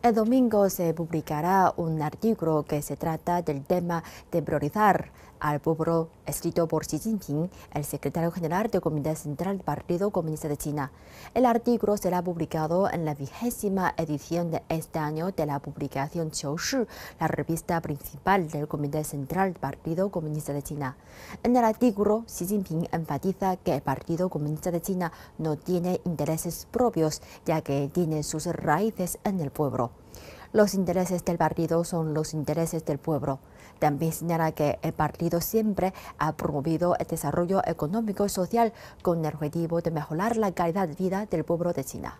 El domingo se publicará un artículo que se trata del tema de priorizar al pueblo, escrito por Xi Jinping, el secretario general del Comité Central del Partido Comunista de China. El artículo será publicado en la vigésima edición de este año de la publicación Shi, la revista principal del Comité Central del Partido Comunista de China. En el artículo, Xi Jinping enfatiza que el Partido Comunista de China no tiene intereses propios, ya que tiene sus raíces en el pueblo. Los intereses del partido son los intereses del pueblo. También señala que el partido siempre ha promovido el desarrollo económico y social con el objetivo de mejorar la calidad de vida del pueblo de China.